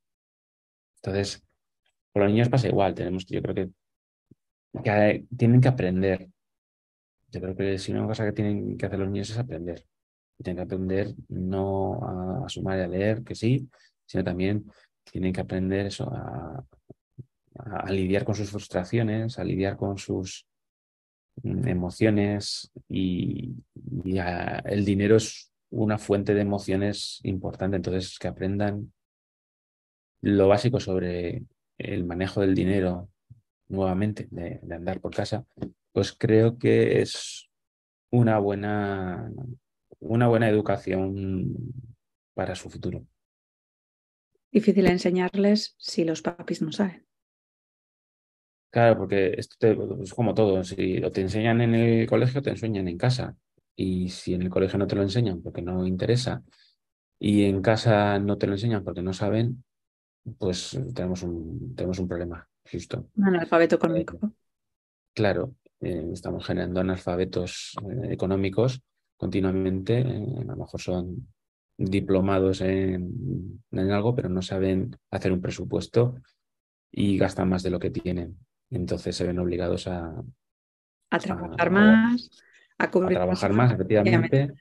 S2: Entonces, con los niños pasa igual. Tenemos, yo creo que, eh, tienen que aprender. Yo creo que si una cosa que tienen que hacer los niños es aprender. tienen que aprender no a, a sumar y a leer, que sí, sino también tienen que aprender eso, a, a, lidiar con sus frustraciones, a lidiar con sus mm, emociones y, el dinero es una fuente de emociones importante. Entonces, que aprendan lo básico sobre el manejo del dinero nuevamente, de, andar por casa, pues creo que es una buena, una buena educación para su futuro.
S1: Difícil enseñarles si los papis no saben.
S2: Claro, porque esto es como todo, si o te enseñan en el colegio, te enseñan en casa. Y si en el colegio no te lo enseñan porque no interesa y en casa no te lo enseñan porque no saben, pues tenemos un, tenemos un problema,
S1: Un analfabeto económico. Eh,
S2: claro, eh, estamos generando analfabetos eh, económicos continuamente. a lo mejor son diplomados en, en algo, pero no saben hacer un presupuesto y gastan más de lo que tienen. Entonces se ven obligados a...
S1: trabajar más, a cubrir... A trabajar más, efectivamente.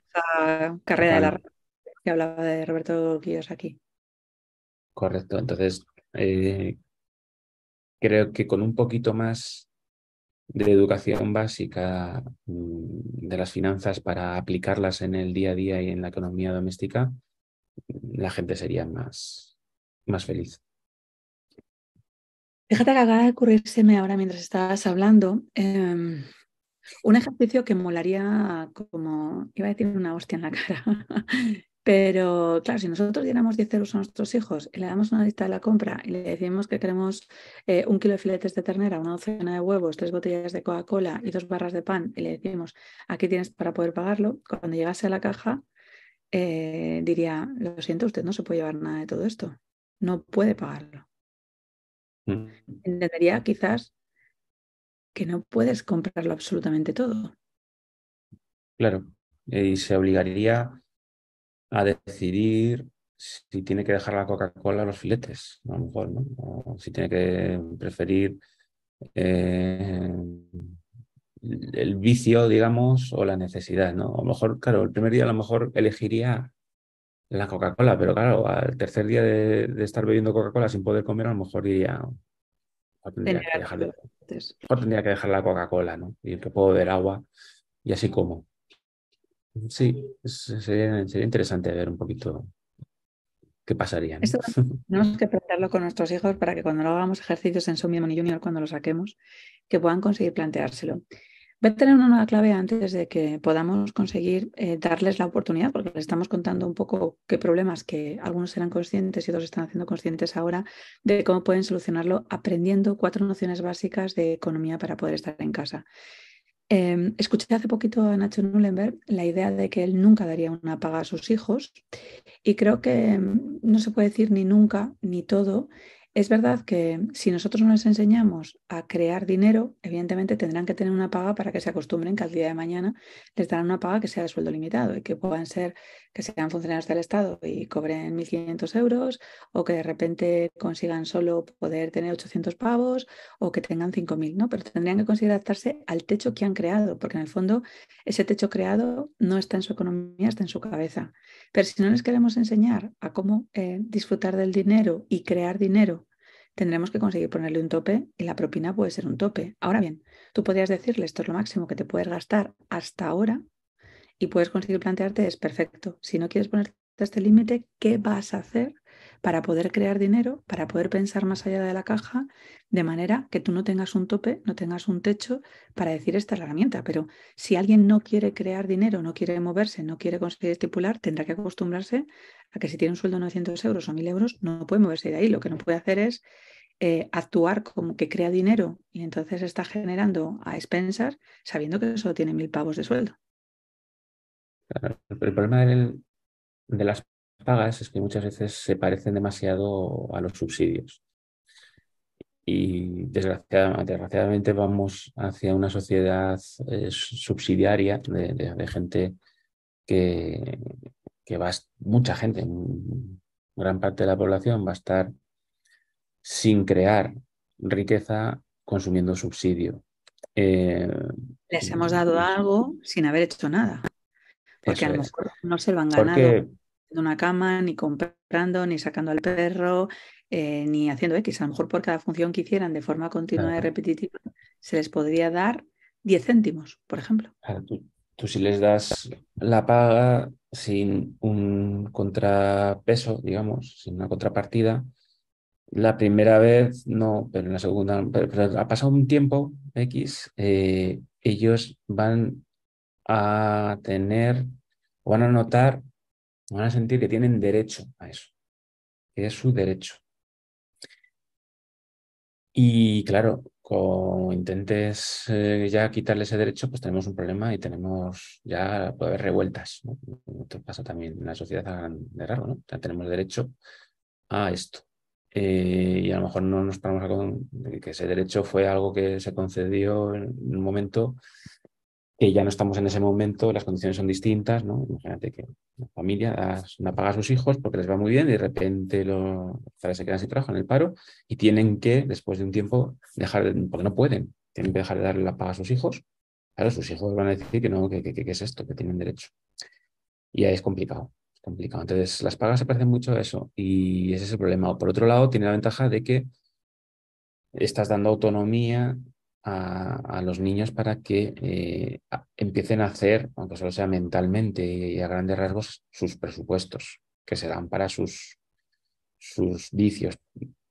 S1: carrera de la que hablaba de Roberto aquí.
S2: Correcto, entonces eh, creo que con un poquito más de educación básica mm, de las finanzas para aplicarlas en el día a día y en la economía doméstica, la gente sería más, más feliz.
S1: Fíjate que acaba de ocurrírseme ahora mientras estabas hablando em, un ejercicio que molaría como, iba a decir una hostia en la cara, pero claro, si nosotros diéramos 10 euros a nuestros hijos y le damos una lista de la compra y le decimos que queremos eh, un kilo de filetes de ternera, una docena de huevos, tres botellas de Coca-Cola y dos barras de pan y le decimos, aquí tienes para poder pagarlo, cuando llegase a la caja eh, diría, lo siento, usted no se puede llevar nada de todo esto, no puede pagarlo. Mm. Entendería quizás que no puedes comprarlo absolutamente todo.
S2: Claro, y se obligaría a decidir si tiene que dejar la Coca-Cola los filetes, a lo mejor, ¿no? O si tiene que preferir eh, el vicio, digamos, o la necesidad, ¿no? A lo mejor, claro, el primer día a lo mejor elegiría la Coca-Cola, pero claro, al tercer día de, estar bebiendo Coca-Cola sin poder comer, a lo mejor diría, tendría, que dejar, la Coca-Cola, ¿no? Y que puedo beber agua y así como. Sí, sería, sería interesante ver un poquito qué pasaría. ¿no? Esto
S1: tenemos que plantearlo con nuestros hijos para que cuando hagamos ejercicios en su Money Junior, cuando lo saquemos, que puedan conseguir planteárselo. Voy a tener una nueva clave antes de que podamos conseguir eh, darles la oportunidad, porque les estamos contando un poco qué problemas que algunos eran conscientes y otros están haciendo conscientes ahora, de cómo pueden solucionarlo aprendiendo cuatro nociones básicas de economía para poder estar en casa. Em, escuché hace poquito a Nacho Nullenberg la idea de que él nunca daría una paga a sus hijos y creo que em, no se puede decir ni nunca ni todo es verdad que si nosotros no les enseñamos a crear dinero, evidentemente tendrán que tener una paga para que se acostumbren que al día de mañana les darán una paga que sea de sueldo limitado y que puedan ser, que sean funcionarios del Estado y cobren 1.500 euros o que de repente consigan solo poder tener 800 pavos o que tengan 5.000, ¿no? Pero tendrían que conseguir adaptarse al techo que han creado, porque en el fondo ese techo creado no está en su economía, está en su cabeza. Pero si no les queremos enseñar a cómo eh, disfrutar del dinero y crear dinero, tendremos que conseguir ponerle un tope y la propina puede ser un tope. Ahora bien, tú podrías decirle esto es lo máximo que te puedes gastar hasta ahora y puedes conseguir plantearte es perfecto. Si no quieres ponerte este límite, ¿qué vas a hacer para poder crear dinero, para poder pensar más allá de la caja, de manera que tú no tengas un tope, no tengas un techo para decir esta es herramienta. Pero si alguien no quiere crear dinero, no quiere moverse, no quiere conseguir estipular, tendrá que acostumbrarse a que si tiene un sueldo de 900 euros o 1000 euros, no puede moverse de ahí. Lo que no puede hacer es eh, actuar como que crea dinero y entonces está generando a expensas sabiendo que solo tiene mil pavos de sueldo.
S2: el problema de las pagas es que muchas veces se parecen demasiado a los subsidios. Y desgraciadamente, vamos hacia una sociedad eh, subsidiaria de, gente que, que, va, mucha gente, gran parte de la población va a estar sin crear riqueza consumiendo subsidio. Eh,
S1: Les hemos dado algo sin haber hecho nada. Porque a lo mejor no se lo han ganado una cama, ni comprando, ni sacando al perro, eh, ni haciendo X. A lo mejor por cada función que hicieran de forma continua y repetitiva, se les podría dar 10 céntimos, por ejemplo.
S2: tú, si les das la paga sin un contrapeso, digamos, sin una contrapartida, la primera vez no, pero en la segunda, pero, ha pasado un tiempo X, eh, ellos van a tener, van a notar Van a sentir que tienen derecho a eso, que es su derecho. Y claro, como intentes eh, ya quitarle ese derecho, pues tenemos un problema y tenemos ya, puede haber revueltas. ¿no? Esto pasa también en la sociedad de grande ¿no? Ya tenemos derecho a esto. Eh, y a lo mejor no nos paramos a con que ese derecho fue algo que se concedió en un momento que ya no estamos en ese momento, las condiciones son distintas, ¿no? Imagínate que la familia una paga a sus hijos porque les va muy bien y de repente lo, se quedan sin trabajo en el paro y tienen que, después de un tiempo, dejar, porque no pueden, tienen que dejar de darle la paga a sus hijos. Claro, sus hijos van a decir que no, que, que es esto, que tienen derecho. Y ahí es complicado, es complicado. Entonces, las pagas se parecen mucho a eso y ese es el problema. Por otro lado, tiene la ventaja de que estás dando autonomía a, los niños para que eh, empiecen a hacer, aunque solo sea mentalmente y a grandes rasgos, sus presupuestos, que serán para sus, sus vicios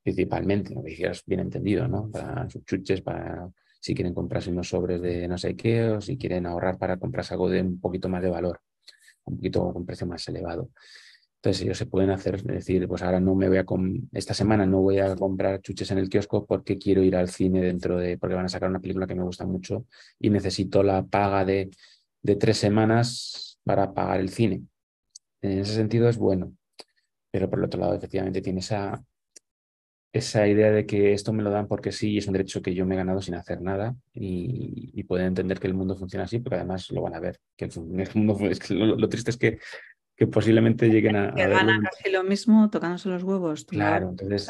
S2: principalmente, no vicios bien entendido, ¿no? Para sus chuches, para si quieren comprarse unos sobres de no sé qué o si quieren ahorrar para comprarse algo de un poquito más de valor, un poquito con precio más elevado. Entonces ellos se pueden hacer, decir, pues ahora no me voy a, esta semana no voy a comprar chuches en el kiosco porque quiero ir al cine dentro de, porque van a sacar una película que me gusta mucho y necesito la paga de, de tres semanas para pagar el cine. En ese sentido es bueno, pero por el otro lado efectivamente tiene esa, esa idea de que esto me lo dan porque sí es un derecho que yo me he ganado sin hacer nada y, y pueden entender que el mundo funciona así, porque además lo van a ver. Que mundo, lo, triste es que que posiblemente lleguen a... Que casi
S1: lo mismo tocándose los huevos. Claro, entonces...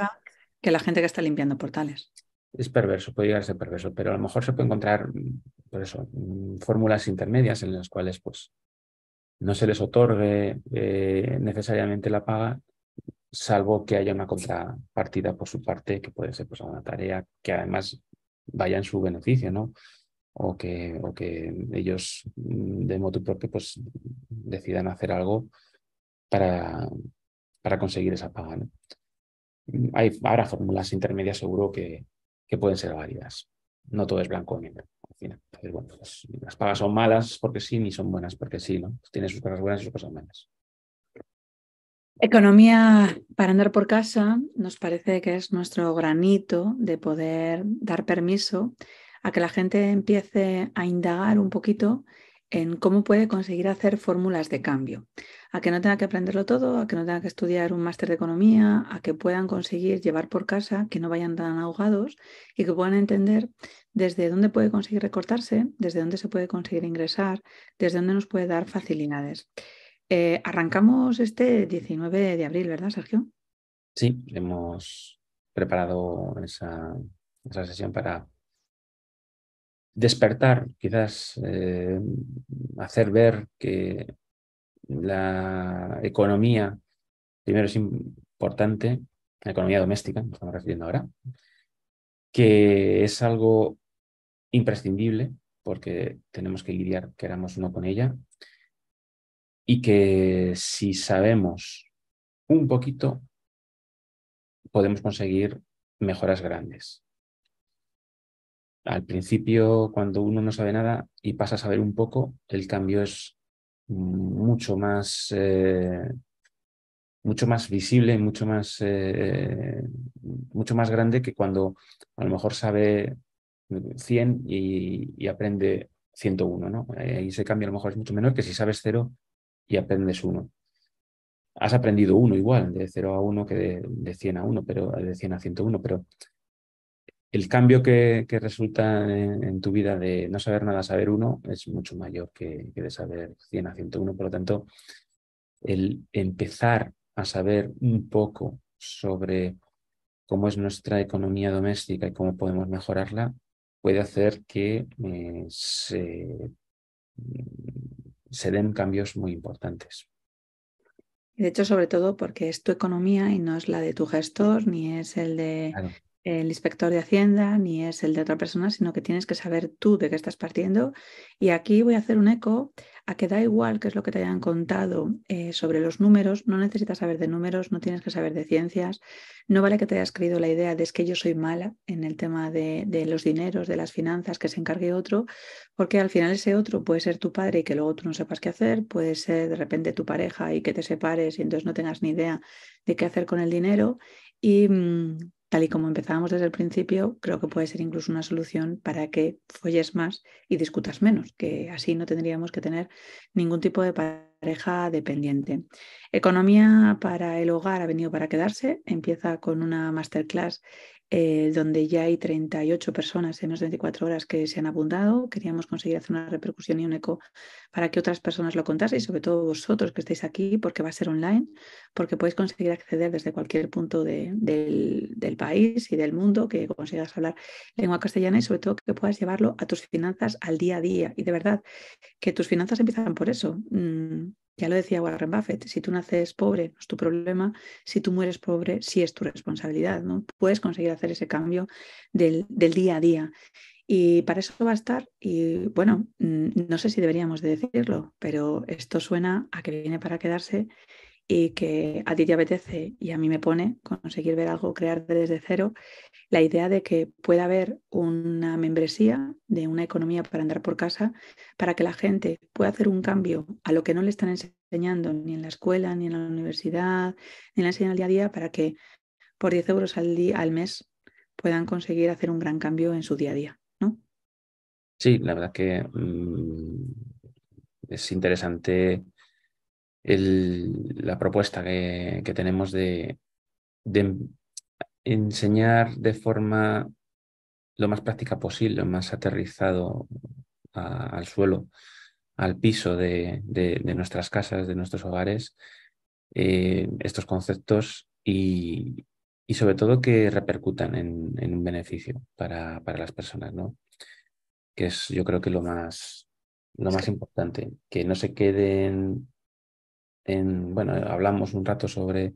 S1: Que la gente que está limpiando portales.
S2: Es perverso, puede llegar a ser perverso, pero a lo mejor se puede encontrar, mm, por eso, mm, fórmulas intermedias en las cuales pues, no se les otorgue eh, necesariamente la paga, salvo que haya una contrapartida por su parte, que puede ser pues, una tarea que además vaya en su beneficio, ¿no? o que, o que ellos mm, de modo propio pues, decidan hacer algo para, para conseguir esa paga. ¿no? Mm, hay, habrá fórmulas intermedias seguro que, que, pueden ser válidas. No todo es blanco o negro. Al final. Pues, las pagas son malas porque sí, ni son buenas porque sí, ¿no? Pues sus cosas buenas y sus cosas malas.
S1: Economía para andar por casa nos parece que es nuestro granito de poder dar permiso a que la gente empiece a indagar un poquito en cómo puede conseguir hacer fórmulas de cambio, a que no tenga que aprenderlo todo, a que no tenga que estudiar un máster de economía, a que puedan conseguir llevar por casa, que no vayan tan ahogados y que puedan entender desde dónde puede conseguir recortarse, desde dónde se puede conseguir ingresar, desde dónde nos puede dar facilidades. Eh, arrancamos este 19 de abril, ¿verdad, Sergio?
S2: Sí, hemos preparado esa sesión para despertar, quizás eh, hacer ver que la economía, primero es importante, la economía doméstica, estamos refiriendo ahora, que es algo imprescindible porque tenemos que lidiar, queramos uno con ella, y que si sabemos un poquito, podemos conseguir mejoras grandes al principio, cuando uno no sabe nada y pasa a saber un poco, el cambio es mucho más, eh, mucho más visible, mucho más, eh, mucho más grande que cuando a lo mejor sabe 100 y, aprende 101. ¿no? Ahí ese cambio a lo mejor es mucho menor que si sabes 0 y aprendes 1. Has aprendido 1 igual, de 0 a 1 que de, de 100 a 1, pero de 100 a 101, pero el cambio que, resulta en, tu vida de no saber nada, saber uno, es mucho mayor que, de saber 100 a 101. Por lo tanto, el empezar a saber un poco sobre cómo es nuestra economía doméstica y cómo podemos mejorarla, puede hacer que eh, se, se, den cambios muy importantes.
S1: De hecho, sobre todo porque es tu economía y no es la de tu gestor, ni es el de el inspector de Hacienda ni es el de otra persona, sino que tienes que saber tú de qué estás partiendo. Y aquí voy a hacer un eco a que da igual qué es lo que te hayan contado eh, sobre los números, no necesitas saber de números, no tienes que saber de ciencias, no vale que te hayas creído la idea de que yo soy mala en el tema de, los dineros, de las finanzas, que se encargue otro, porque al final ese otro puede ser tu padre y que luego tú no sepas qué hacer, puede ser de repente tu pareja y que te separes y entonces no tengas ni idea de qué hacer con el dinero. Y mm, tal y como empezábamos desde el principio, creo que puede ser incluso una solución para que folles más y discutas menos, que así no tendríamos que tener ningún tipo de pareja dependiente. Economía para el hogar ha venido para quedarse, empieza con una masterclass eh, donde ya hay 38 personas en menos de 24 horas que se han abundado. Queríamos conseguir hacer una repercusión y un eco para que otras personas lo y sobre todo vosotros que estáis aquí, porque va a ser online, porque podéis conseguir acceder desde cualquier punto del, país y del mundo, que consigas hablar lengua castellana y sobre todo que puedas llevarlo a tus finanzas al día a día. Y de verdad, que tus finanzas empiezan por eso. Mm, ya lo decía Warren Buffett, si tú naces pobre no es tu problema, si tú mueres pobre sí es tu responsabilidad, ¿no? Puedes conseguir hacer ese cambio del, del día a día. Y para eso va a estar, y bueno, mm, no sé si deberíamos de decirlo, pero esto suena a que viene para quedarse y que a ti te apetece y a mí me pone conseguir ver algo, crear desde cero, la idea de que pueda haber una membresía de una economía para andar por casa, para que la gente pueda hacer un cambio a lo que no le están enseñando ni en la escuela, ni en la universidad, ni en la enseñanza día a día, para que por 10 euros al, día, al mes puedan conseguir hacer un gran cambio en su día a día. ¿no?
S2: Sí, la verdad que mm, es interesante la propuesta que, tenemos de, enseñar de forma lo más práctica posible, lo más aterrizado al suelo, al piso de, nuestras casas, de nuestros hogares, eh, estos conceptos y, sobre todo que repercutan en, un beneficio para, para, las personas, ¿no? Que es yo creo que lo más, lo más importante, que no se queden bueno, hablamos un rato sobre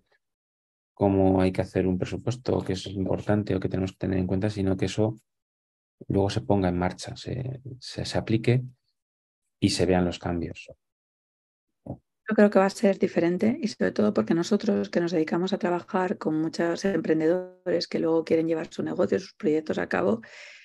S2: cómo hay que hacer un presupuesto, que es importante o que tenemos que tener en cuenta, sino que eso luego se ponga en marcha, se, se aplique y se vean los cambios.
S1: Yo creo que va a ser diferente y sobre todo porque nosotros que nos dedicamos a trabajar con muchos emprendedores que luego quieren llevar su negocio, sus proyectos a cabo,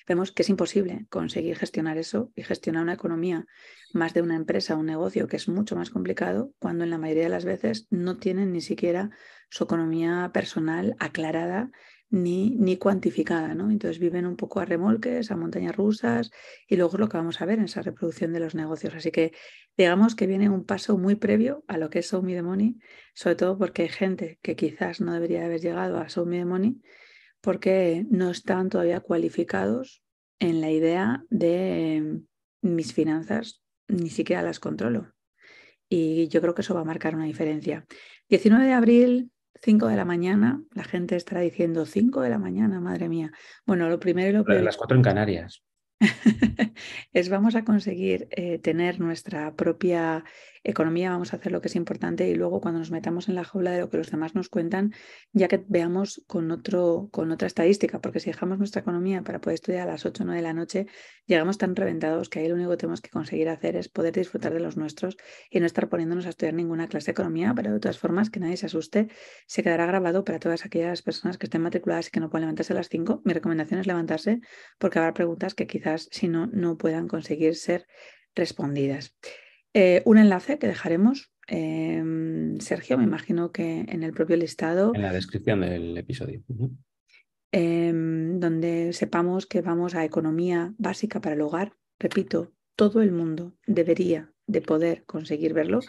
S1: vemos que es imposible conseguir gestionar eso y gestionar una economía más de una empresa, un negocio, que es mucho más complicado cuando en la mayoría de las veces no tienen ni siquiera su economía personal aclarada ni, cuantificada, ¿no? Entonces viven un poco a remolques, a montañas rusas y luego es lo que vamos a ver en esa reproducción de los negocios. Así que digamos que viene un paso muy previo a lo que es Show Me The Money, sobre todo porque hay gente que quizás no debería haber llegado a Show Me The Money porque no están todavía cualificados en la idea de mm, mis finanzas, ni siquiera las controlo. Y yo creo que eso va a marcar una diferencia. 19 de abril 5 de la mañana, la gente estará diciendo 5 de la mañana, madre mía. Bueno, lo primero y lo primero. Las 4 en
S2: Canarias.
S1: es vamos a conseguir eh, tener nuestra propia economía, vamos a hacer lo que es importante y luego cuando nos metamos en la jaula de lo que los demás nos cuentan, ya que veamos con, otro, con otra estadística, porque si dejamos nuestra economía para poder estudiar a las 8 o 9 de la noche, llegamos tan reventados que ahí lo único que tenemos que conseguir hacer es poder disfrutar de los nuestros y no estar poniéndonos a estudiar ninguna clase de economía, pero de todas formas, que nadie se asuste, se quedará grabado para todas aquellas personas que estén matriculadas y que no puedan levantarse a las 5. Mi recomendación es levantarse porque habrá preguntas que quizás si no, no puedan conseguir ser respondidas. Eh, un enlace que dejaremos. Em, Sergio, me imagino que en el propio listado. En
S2: la descripción del episodio.
S1: Em, donde sepamos que vamos a economía básica para el hogar. Repito, todo el mundo debería de poder conseguir verlo.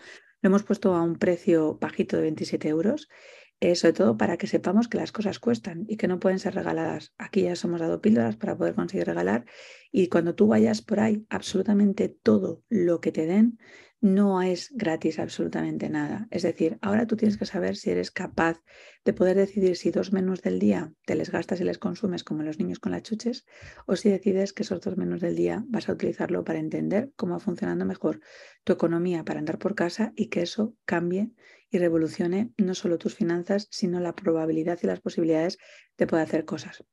S1: Lo hemos puesto a un precio bajito de 27 euros sobre todo para que sepamos que las cosas cuestan y que no pueden ser regaladas. Aquí ya somos dado píldoras para poder conseguir regalar y cuando tú vayas por ahí, absolutamente todo lo que te den no es gratis absolutamente nada. Es decir, ahora tú tienes que saber si eres capaz de poder decidir si dos menús del día te les gastas y les consumes como los niños con las chuches o si decides que esos dos menús del día vas a utilizarlo para entender cómo va funcionando mejor tu economía para andar por casa y que eso cambie y revolucione no solo tus finanzas, sino la probabilidad y las posibilidades de poder hacer cosas.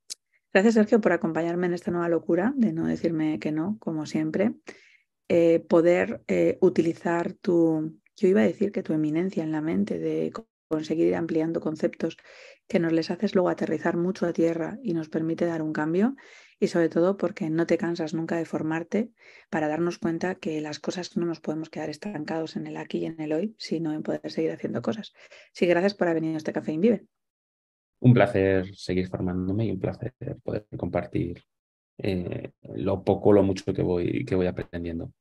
S1: Gracias, Sergio, por acompañarme en esta nueva locura de no decirme que no, como siempre. Eh, poder eh, utilizar tu, yo iba a decir que tu eminencia en la mente, de conseguir ir ampliando conceptos que nos les haces luego aterrizar mucho a tierra y nos permite dar un cambio y sobre todo porque no te cansas nunca de formarte para darnos cuenta que las cosas no nos podemos quedar estancados en el aquí y en el hoy, sino en poder seguir haciendo cosas. Sí, gracias por haber venido a este Café Invive.
S2: Un placer seguir formándome y un placer poder compartir eh, lo poco lo mucho que voy, que voy aprendiendo.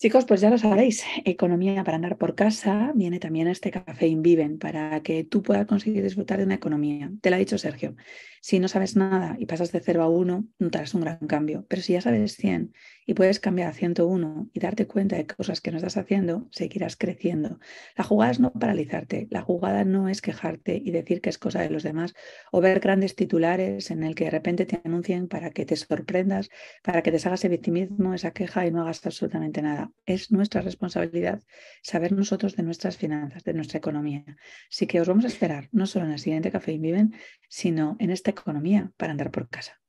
S1: Chicos, pues ya lo sabéis, economía para andar por casa viene también a este café Inviven para que tú puedas conseguir disfrutar de una economía. Te lo ha dicho Sergio, si no sabes nada y pasas de 0 a 1, notarás un gran cambio, pero si ya sabes 100 y puedes cambiar a 101 y darte cuenta de cosas que no estás haciendo, seguirás creciendo. La jugada es no paralizarte, la jugada no es quejarte y decir que es cosa de los demás o ver grandes titulares en el que de repente te anuncien para que te sorprendas, para que te hagas el victimismo, esa queja y no hagas absolutamente nada es nuestra responsabilidad saber nosotros de nuestras finanzas, de nuestra economía. Así que os vamos a esperar no solo en el siguiente Café Viven, sino en esta economía para andar por casa.